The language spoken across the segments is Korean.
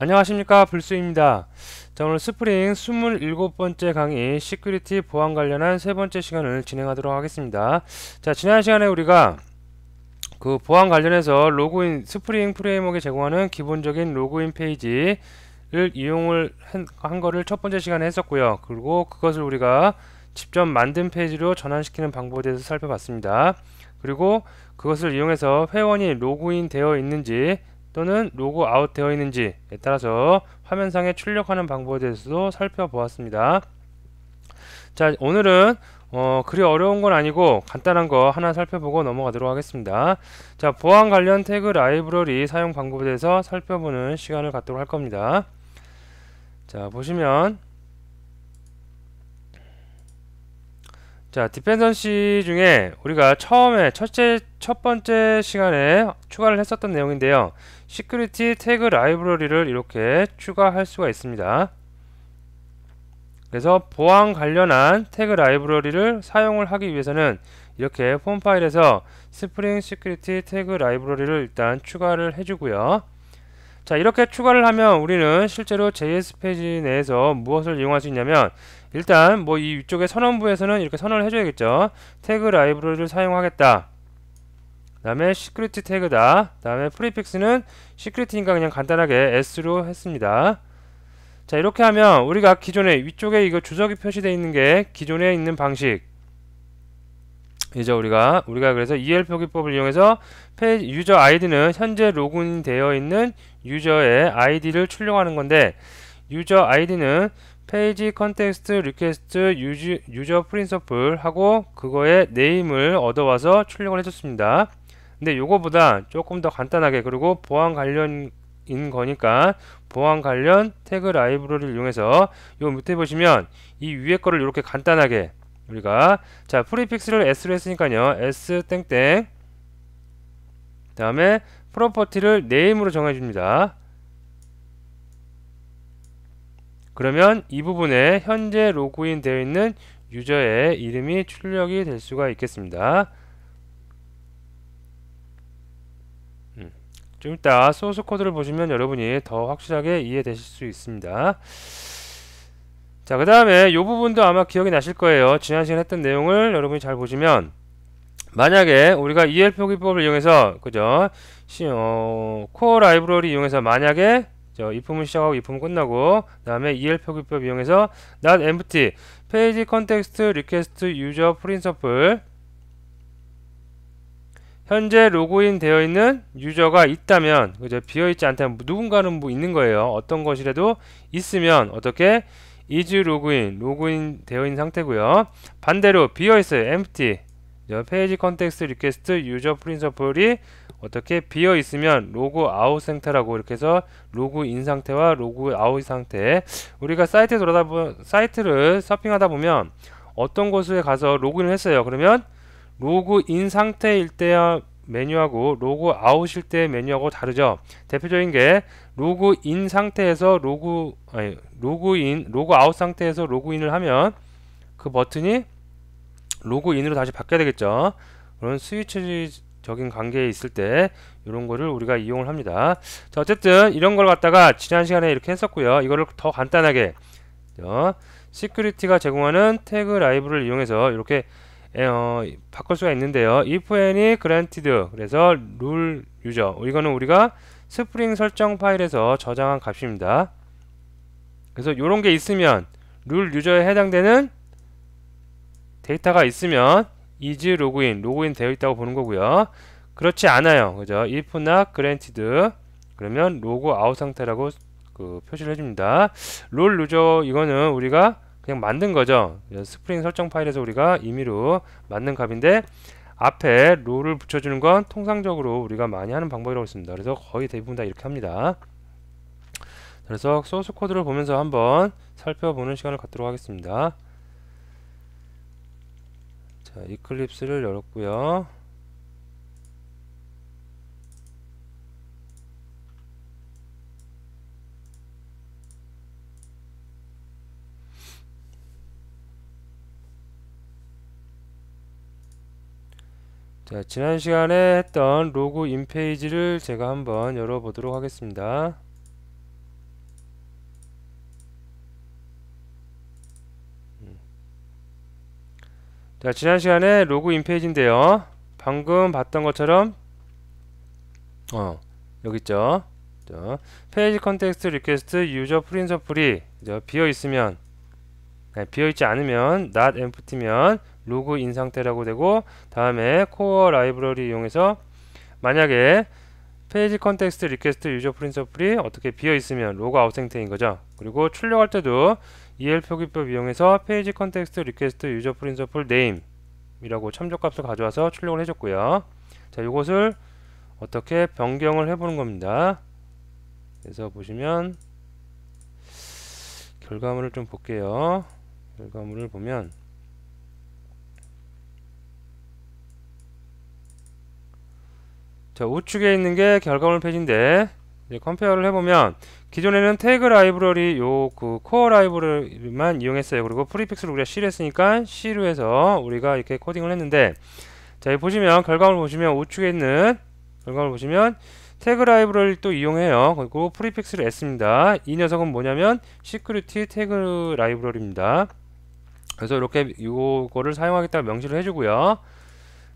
안녕하십니까 불수입니다. 자 오늘 스프링 27번째 강의 시큐리티 보안 관련한 세 번째 시간을 진행하도록 하겠습니다. 자 지난 시간에 우리가 그 보안 관련해서 로그인 스프링 프레임워크에 제공하는 기본적인 로그인 페이지를 이용을 한, 한 거를 첫 번째 시간에 했었고요. 그리고 그것을 우리가 직접 만든 페이지로 전환시키는 방법에 대해서 살펴봤습니다. 그리고 그것을 이용해서 회원이 로그인 되어 있는지 또는 로그 아웃 되어 있는지에 따라서 화면상에 출력하는 방법에 대해서도 살펴보았습니다. 자 오늘은 어, 그리 어려운 건 아니고 간단한 거 하나 살펴보고 넘어가도록 하겠습니다. 자 보안 관련 태그 라이브러리 사용 방법에 대해서 살펴보는 시간을 갖도록 할 겁니다. 자 보시면 자, 디펜던시 중에 우리가 처음에 첫째, 첫 번째 시간에 추가를 했었던 내용인데요. 시큐리티 태그 라이브러리를 이렇게 추가할 수가 있습니다. 그래서 보안 관련한 태그 라이브러리를 사용을 하기 위해서는 이렇게 폼 파일에서 스프링 시큐리티 태그 라이브러리를 일단 추가를 해주고요. 자 이렇게 추가를 하면 우리는 실제로 JS 페이지 내에서 무엇을 이용할 수 있냐면 일단 뭐 이 위쪽에 선언부에서는 이렇게 선언을 해줘야겠죠. 태그 라이브러리를 사용하겠다. 그 다음에 시크릿 태그다. 그 다음에 프리픽스는 시크릿이니까 그냥 간단하게 S로 했습니다. 자 이렇게 하면 우리가 기존에 위쪽에 이거 주석이 표시되어 있는 게 기존에 있는 방식 이제 우리가 우리가 그래서 EL 표기법을 이용해서 페이지, 유저 아이디는 현재 로그인되어 있는 유저의 아이디를 출력하는 건데 유저 아이디는 페이지 컨텍스트 리퀘스트 유지, 유저 프린서플 하고 그거에 네임을 얻어와서 출력을 해줬습니다. 근데 요거보다 조금 더 간단하게 그리고 보안 관련인 거니까 보안 관련 태그 라이브러리를 이용해서 요 밑에 보시면 이 위에 거를 이렇게 간단하게 우리가 자 프리픽스를 s로 했으니까요 s 땡땡 다음에 프로퍼티를 네임으로 정해줍니다 그러면 이 부분에 현재 로그인 되어 있는 유저의 이름이 출력이 될 수가 있겠습니다. 음, 좀 이따 소스 코드를 보시면 여러분이 더 확실하게 이해되실 수 있습니다. 자, 그 다음에 이 부분도 아마 기억이 나실 거예요. 지난 시간 했던 내용을 여러분이 잘 보시면 만약에 우리가 ELP 기법을 이용해서 그죠? 어, 코어 라이브러리 이용해서 만약에 저이품을 시작하고 이품 끝나고 그 다음에 EL 표기법 이용해서 not empty 페이지 컨텍스트 리퀘스트 유저 프린서플 현재 로그인 되어 있는 유저가 있다면 그죠 비어 있지 않다면 누군가는 뭐 있는 거예요 어떤 것이라도 있으면 어떻게 is 로그인 로그인 되어 있는 상태고요 반대로 비어 있어요 empty 페이지 컨텍스트 리퀘스트 유저 프린서플이 어떻게 비어 있으면 로그 아웃 상태라고 이렇게 해서 로그 인 상태와 로그 아웃 상태 우리가 사이트 돌아다 보 사이트를 서핑하다 보면 어떤 곳에 가서 로그인을 했어요 그러면 로그 인 상태일 때 메뉴하고 로그 아웃일 때 메뉴하고 다르죠 대표적인 게 로그 인 상태에서 로그 아니 로그인 로그 아웃 상태에서 로그인을 하면 그 버튼이 로그인으로 다시 바뀌어야 되겠죠. 그런 스위치적인 관계에 있을 때 이런 거를 우리가 이용을 합니다. 자 어쨌든 이런 걸 갖다가 지난 시간에 이렇게 했었고요. 이거를 더 간단하게 그 시큐리티가 제공하는 태그 라이브를 이용해서 이렇게 어, 바꿀 수가 있는데요. if any granted 그래서 rule user 이거는 우리가 스프링 설정 파일에서 저장한 값입니다. 그래서 이런게 있으면 룰 유저에 해당되는 데이터가 있으면 is 로그인 로그인 되어 있다고 보는 거고요. 그렇지 않아요. 그죠? if나 granted 그러면 로그 아웃 상태라고 그 표시를 해줍니다. 롤루저 이거는 우리가 그냥 만든 거죠. 스프링 설정 파일에서 우리가 임의로 만든 값인데 앞에 롤을 붙여주는 건 통상적으로 우리가 많이 하는 방법이라고 했습니다 그래서 거의 대부분 다 이렇게 합니다. 그래서 소스 코드를 보면서 한번 살펴보는 시간을 갖도록 하겠습니다. 자, 이클립스를 열었고요. 자, 지난 시간에 했던 로그 인페이지를 제가 한번 열어보도록 하겠습니다. 자 지난 시간에 로그인 페이지인데요 방금 봤던 것처럼 어 여기 있죠 그 페이지 컨텍스트 리퀘스트 유저 프린서플이 비어 있으면 네, 비어 있지 않으면 not empty면 로그인 상태라고 되고 다음에 코어 라이브러리 이용해서 만약에 페이지 컨텍스트 리퀘스트 유저 프린서플이 어떻게 비어 있으면 로그아웃 상태인 거죠. 그리고 출력할 때도 EL 표기법 이용해서 페이지 컨텍스트 리퀘스트 유저 프린서플 네임 이라고 참조값을 가져와서 출력을 해줬고요. 자, 이것을 어떻게 변경을 해보는 겁니다. 그래서 보시면 결과물을 좀 볼게요. 결과물을 보면 자 우측에 있는 게 결과물 페이지인데 이제 예, 컴페어를 해보면 기존에는 태그 라이브러리 요 그 코어 라이브러리만 이용했어요. 그리고 프리픽스를 우리가 실로 했으니까 실로 해서 우리가 이렇게 코딩을 했는데 자 여기 보시면 결과물 보시면 우측에 있는 결과물 보시면 태그 라이브러리를 또 이용해요. 그리고 프리픽스를 했습니다. 이 녀석은 뭐냐면 시크리티 태그 라이브러리입니다. 그래서 이렇게 이거를 사용하겠다고 명시를 해주고요.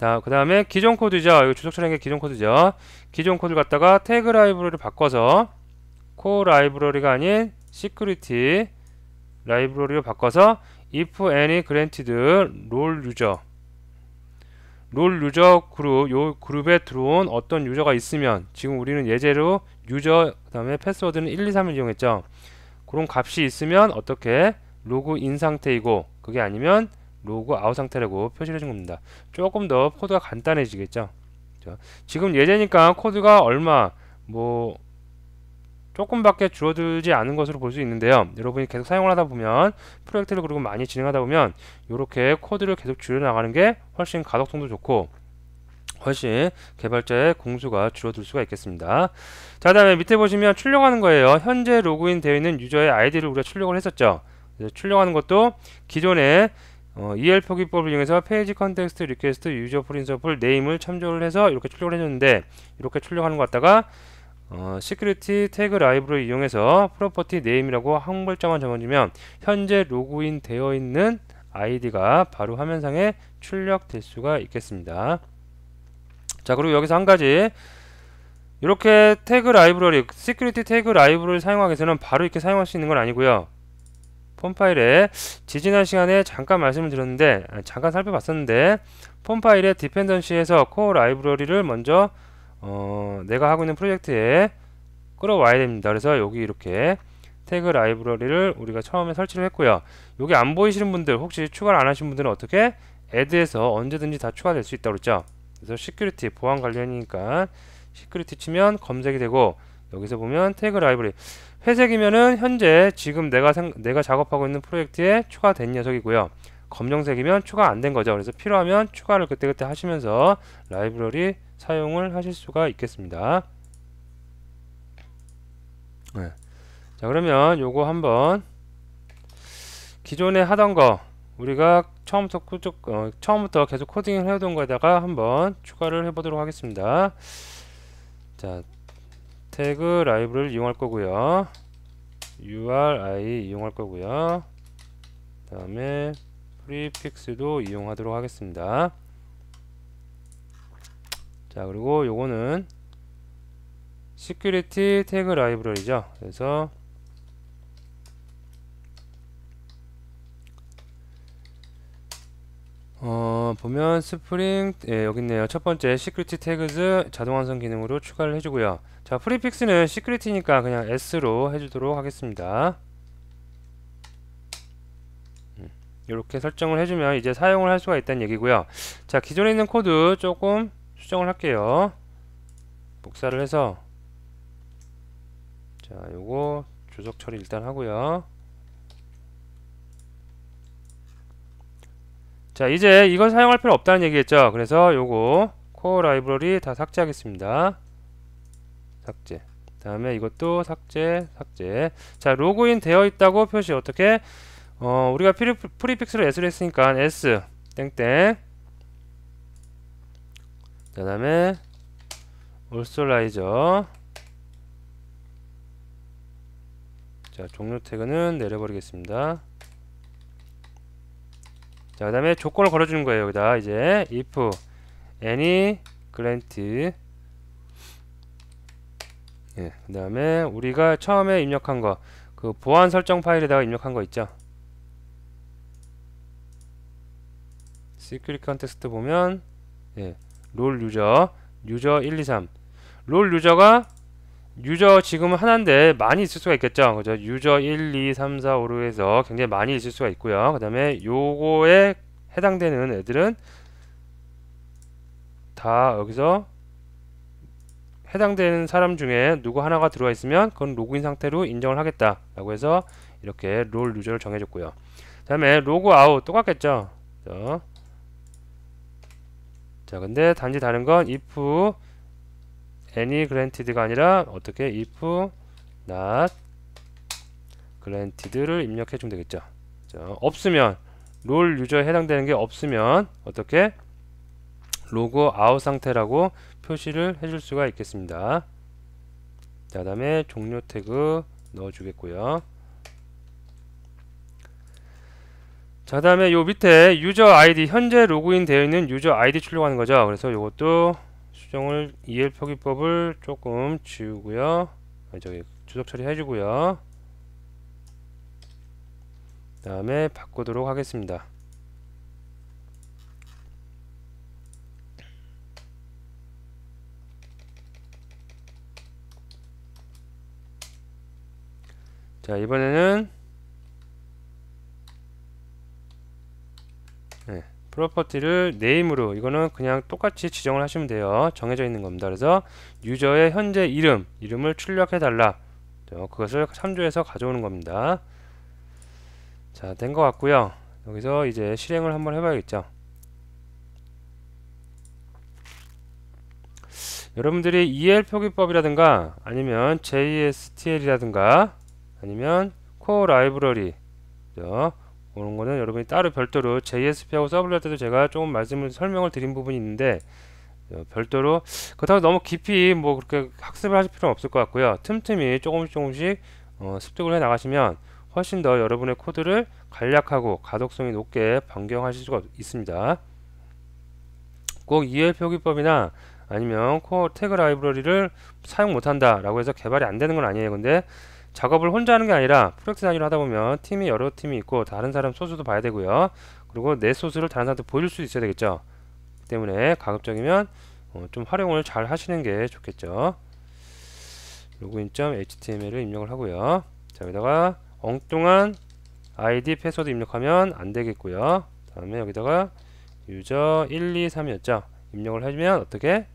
자, 그 다음에 기존 코드죠. 이거 주석 처리한 게 기존 코드죠. 기존 코드를 갖다가 태그 라이브러리를 바꿔서 코 라이브러리가 아닌 시크리티 라이브러리로 바꿔서 if any granted role user 롤 유저 그룹 요 그룹에 들어온 어떤 유저가 있으면 지금 우리는 예제로 유저 그 다음에 패스워드는 1, 2, 3을 이용했죠 그런 값이 있으면 어떻게 로그인 상태이고 그게 아니면 로그 아웃 상태라고 표시를 해준 겁니다. 조금 더 코드가 간단해지겠죠. 그 지금 예제니까 코드가 얼마 뭐 조금밖에 줄어들지 않은 것으로 볼 수 있는데요. 여러분이 계속 사용을 하다 보면 프로젝트를 그리고 많이 진행하다 보면 이렇게 코드를 계속 줄여나가는 게 훨씬 가독성도 좋고 훨씬 개발자의 공수가 줄어들 수가 있겠습니다. 자 그 다음에 밑에 보시면 출력하는 거예요. 현재 로그인 되어 있는 유저의 아이디를 우리가 출력을 했었죠. 출력하는 것도 기존에 어, EL 표기법을 이용해서 페이지 컨텍스트 리퀘스트 유저 프린서플 네임을 참조를 해서 이렇게 출력을 해줬는데 이렇게 출력하는 것 같다가 어, 시큐리티 태그 라이브를 이용해서 프로퍼티 네임이라고 한 글자만 적어주면 현재 로그인 되어 있는 아이디가 바로 화면상에 출력될 수가 있겠습니다. 자 그리고 여기서 한 가지 이렇게 태그 라이브러리, 시큐리티 태그 라이브를 사용하기 위해서는 바로 이렇게 사용할 수 있는 건 아니고요. 폼파일에 지지난 시간에 잠깐 말씀을 드렸는데 아, 잠깐 살펴봤었는데 폼파일의 디펜던시에서 코어 라이브러리를 먼저 어, 내가 하고 있는 프로젝트에 끌어와야 됩니다. 그래서 여기 이렇게 태그 라이브러리를 우리가 처음에 설치를 했고요. 여기 안 보이시는 분들 혹시 추가를 안 하신 분들은 어떻게 애드에서 언제든지 다 추가될 수 있다고 그랬죠. 그래서 시큐리티 보안 관련이니까 시큐리티 치면 검색이 되고 여기서 보면 태그 라이브리 회색이면은 현재 지금 내가 생, 내가 작업하고 있는 프로젝트에 추가된 녀석이고요. 검정색이면 추가 안 된 거죠. 그래서 필요하면 추가를 그때그때 하시면서 라이브러리 사용을 하실 수가 있겠습니다. 네. 자 그러면 요거 한번 기존에 하던 거 우리가 처음부터 쭉 어, 처음부터 계속 코딩을 해오던 거에다가 한번 추가를 해보도록 하겠습니다. 자 태그 라이브를 이용할 거고요. URI 이용할 거고요. 다음에 프리픽스도 이용하도록 하겠습니다. 자 그리고 요거는 시큐리티 태그 라이브러리죠. 그래서 어, 보면 스프링 예, 여기 있네요. 첫 번째 시큐리티 태그즈 자동 완성 기능으로 추가를 해주고요. 자 프리픽스는 시크릿이니까 그냥 S로 해주도록 하겠습니다 이렇게 음, 설정을 해주면 이제 사용을 할 수가 있다는 얘기고요 자 기존에 있는 코드 조금 수정을 할게요 복사를 해서 자 요거 조석 처리 일단 하고요 자 이제 이건 사용할 필요 없다는 얘기겠죠 그래서 요거 코어 라이브러리 다 삭제하겠습니다 삭제 다음에 이것도 삭제 삭제 자 로그인 되어 있다고 표시 어떻게 어 우리가 프리, 프리픽스로 s를 했으니까 s 땡땡 그 다음에 올솔라이저 자 종료 태그는 내려버리겠습니다 자그 다음에 조건을 걸어주는 거예요 여기다 이제 if any grant 예, 그 다음에 우리가 처음에 입력한 거 그 보안 설정 파일에다가 입력한 거 있죠 시큐리 컨텍스트 보면 예, 롤 유저 유저 123 롤 유저가 유저 지금 하나인데 많이 있을 수가 있겠죠 그죠 유저 1 2 3 4 5 6 해서 굉장히 많이 있을 수가 있고요 그 다음에 요거에 해당되는 애들은 다 여기서 해당되는 사람 중에 누구 하나가 들어와 있으면 그건 로그인 상태로 인정을 하겠다 라고 해서 이렇게 롤 유저를 정해줬고요 그 다음에 로그 아웃 똑같겠죠 자 근데 단지 다른 건 if any granted가 아니라 어떻게 if not granted를 입력해 주면 되겠죠 자, 없으면 롤 유저에 해당되는 게 없으면 어떻게 로그 아웃 상태라고 표시를 해줄 수가 있겠습니다. 그 다음에 종료 태그 넣어주겠고요. 자 다음에 요 밑에 유저 아이디 현재 로그인 되어 있는 유저 아이디 출력하는 거죠 그래서 요것도 수정을 EL 표기법을 조금 지우고요 아, 저기 주석 처리 해주고요 다음에 바꾸도록 하겠습니다 자 이번에는 네, 프로퍼티를 네임으로 이거는 그냥 똑같이 지정을 하시면 돼요 정해져 있는 겁니다 그래서 유저의 현재 이름 이름을 출력해 달라 그것을 참조해서 가져오는 겁니다 자 된 것 같고요 여기서 이제 실행을 한번 해봐야겠죠 여러분들이 EL 표기법이라든가 아니면 JSTL이라든가 아니면 코어 라이브러리 그죠? 거는 여러분이 따로 별도로 JSP하고 서브를 할 때도 제가 조금 말씀을 설명을 드린 부분이 있는데 어, 별도로 그렇다고 너무 깊이 뭐 그렇게 학습을 하실 필요는 없을 것 같고요 틈틈이 조금씩 조금씩 어, 습득을 해 나가시면 훨씬 더 여러분의 코드를 간략하고 가독성이 높게 변경하실 수가 있습니다 꼭 EL 표기법이나 아니면 코어 태그 라이브러리를 사용 못한다 라고 해서 개발이 안 되는 건 아니에요 근데 작업을 혼자 하는 게 아니라 프로젝트 단위로 하다 보면 팀이 여러 팀이 있고 다른 사람 소스도 봐야 되고요. 그리고 내 소스를 다른 사람한테 보여줄수 있어야 되겠죠. 때문에 가급적이면 어, 좀 활용을 잘 하시는 게 좋겠죠. 로그인.html을 입력을 하고요. 자, 여기다가 엉뚱한 아이디 패스워드 입력하면 안 되겠고요. 다음에 여기다가 유저 1, 2, 3이었죠. 입력을 해주면 어떻게?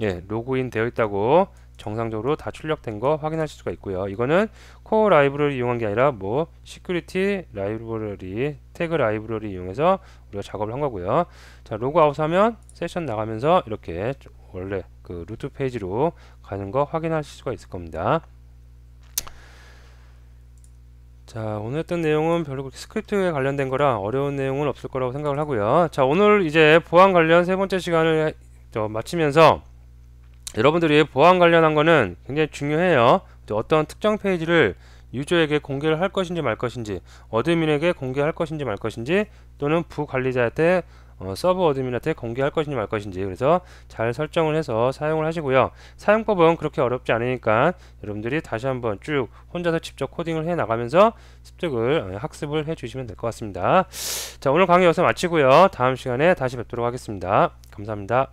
예, 로그인 되어 있다고 정상적으로 다 출력된 거 확인하실 수가 있고요. 이거는 코어 라이브러리 이용한 게 아니라 뭐 시큐리티 라이브러리 태그 라이브러리 이용해서 우리가 작업을 한 거고요. 자 로그아웃 하면 세션 나가면서 이렇게 원래 그 루트 페이지로 가는 거 확인하실 수가 있을 겁니다. 자 오늘 했던 내용은 별로 그렇게 스크립트에 관련된 거라 어려운 내용은 없을 거라고 생각을 하고요. 자 오늘 이제 보안 관련 세 번째 시간을 마치면서 여러분들이 보안 관련한 거는 굉장히 중요해요. 어떤 특정 페이지를 유저에게 공개를 할 것인지 말 것인지 어드민에게 공개할 것인지 말 것인지 또는 부관리자한테 어, 서브 어드민한테 공개할 것인지 말 것인지 그래서 잘 설정을 해서 사용을 하시고요 사용법은 그렇게 어렵지 않으니까 여러분들이 다시 한번 쭉 혼자서 직접 코딩을 해 나가면서 습득을 어, 학습을 해 주시면 될 것 같습니다 자 오늘 강의 여기서 마치고요 다음 시간에 다시 뵙도록 하겠습니다 감사합니다